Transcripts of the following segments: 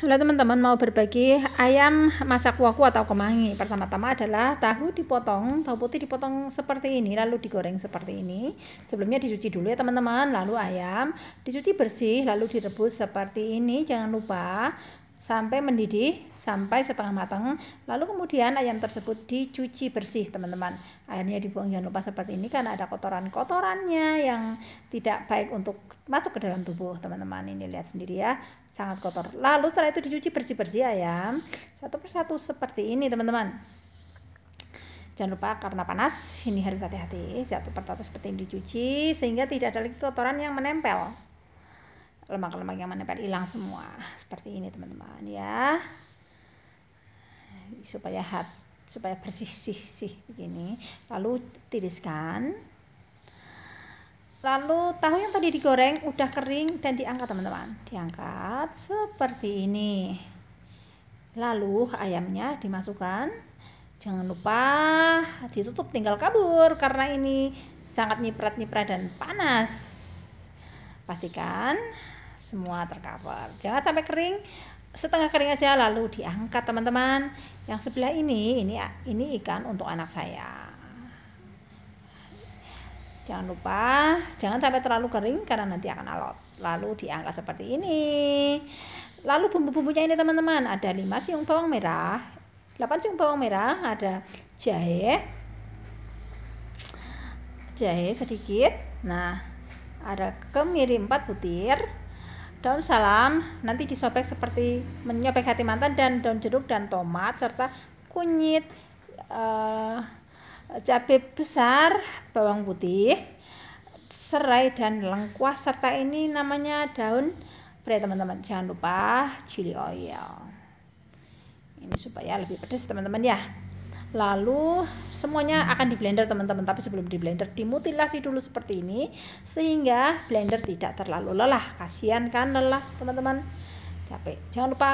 Halo teman-teman mau berbagi ayam masak waku atau kemangi Pertama-tama adalah tahu dipotong, tahu putih dipotong seperti ini Lalu digoreng seperti ini Sebelumnya dicuci dulu ya teman-teman Lalu ayam dicuci bersih lalu direbus seperti ini Jangan lupa sampai mendidih sampai setengah matang lalu kemudian ayam tersebut dicuci bersih teman-teman airnya dibuang jangan lupa seperti ini karena ada kotoran-kotorannya yang tidak baik untuk masuk ke dalam tubuh teman-teman ini lihat sendiri ya sangat kotor lalu setelah itu dicuci bersih-bersih ayam satu persatu seperti ini teman-teman jangan lupa karena panas ini harus hati-hati satu persatu seperti ini dicuci sehingga tidak ada lagi kotoran yang menempel lemak-lemak yang menempel hilang semua seperti ini teman-teman ya supaya hat supaya bersih sih sih begini lalu tiriskan lalu tahu yang tadi digoreng udah kering dan diangkat teman-teman diangkat seperti ini lalu ayamnya dimasukkan jangan lupa ditutup tinggal kabur karena ini sangat nyiprat-nyiprat dan panas pastikan semua tercover jangan sampai kering setengah kering aja lalu diangkat teman-teman yang sebelah ini ini ini ikan untuk anak saya jangan lupa jangan sampai terlalu kering karena nanti akan alot lalu diangkat seperti ini lalu bumbu-bumbunya ini teman-teman ada 5 siung bawang merah 8 siung bawang merah ada jahe jahe sedikit nah ada kemiri 4 butir Daun salam nanti disobek seperti menyobek hati mantan dan daun jeruk dan tomat serta kunyit, uh, cabai besar, bawang putih, serai dan lengkuas serta ini namanya daun pre teman-teman. Jangan lupa chili oil. Ini supaya lebih pedas teman-teman ya lalu semuanya akan di blender teman-teman tapi sebelum di blender dimutilasi dulu seperti ini sehingga blender tidak terlalu lelah kasihan kan lelah teman-teman capek jangan lupa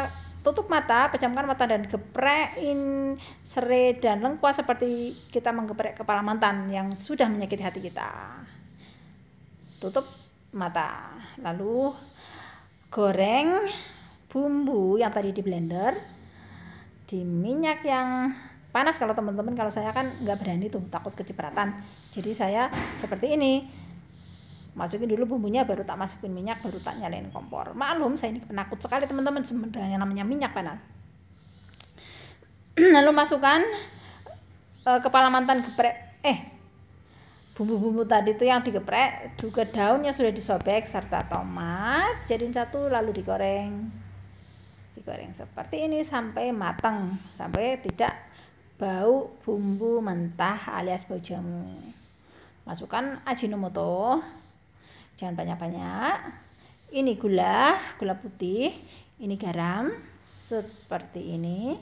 tutup mata pejamkan mata dan geprekin serai dan lengkuas seperti kita menggeprek kepala mantan yang sudah menyakiti hati kita tutup mata lalu goreng bumbu yang tadi di blender di minyak yang panas kalau teman-teman kalau saya kan nggak berani tuh takut kecipratan jadi saya seperti ini masukin dulu bumbunya baru tak masukin minyak baru tak nyalain kompor maklum saya ini penakut sekali teman-teman sebenarnya namanya minyak panas lalu masukkan e, kepala mantan geprek eh bumbu-bumbu tadi itu yang digeprek juga daunnya sudah disobek serta tomat jadiin satu lalu digoreng digoreng seperti ini sampai matang sampai tidak bau bumbu mentah alias bau jamu. Masukkan ajinomoto. Jangan banyak-banyak. Ini gula, gula putih, ini garam seperti ini.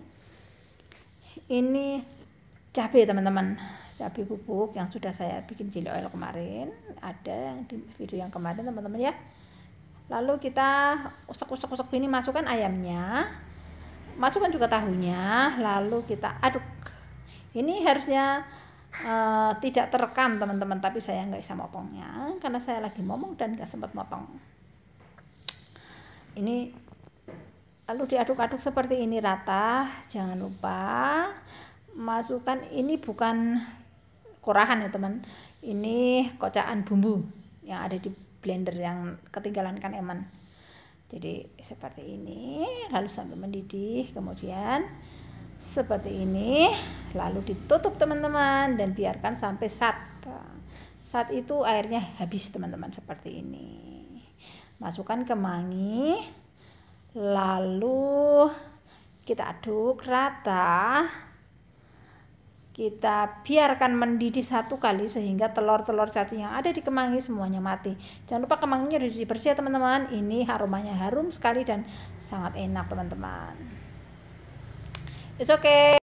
Ini cabai teman-teman. Cabai bubuk yang sudah saya bikin chili oil kemarin, ada yang di video yang kemarin teman-teman ya. Lalu kita usek-usek-usek ini masukkan ayamnya. Masukkan juga tahunya, lalu kita aduk ini harusnya uh, tidak terekam teman-teman tapi saya nggak bisa motongnya karena saya lagi ngomong dan nggak sempat motong ini lalu diaduk-aduk seperti ini rata jangan lupa masukkan ini bukan kurahan ya teman ini kocaan bumbu yang ada di blender yang ketinggalan kan eman jadi seperti ini lalu sampai mendidih kemudian seperti ini lalu ditutup teman-teman dan biarkan sampai sat saat itu airnya habis teman-teman seperti ini masukkan kemangi lalu kita aduk rata kita biarkan mendidih satu kali sehingga telur-telur cacing yang ada di kemangi semuanya mati. Jangan lupa kemanginya harus bersih ya teman-teman. Ini aromanya harum sekali dan sangat enak teman-teman. It's okay.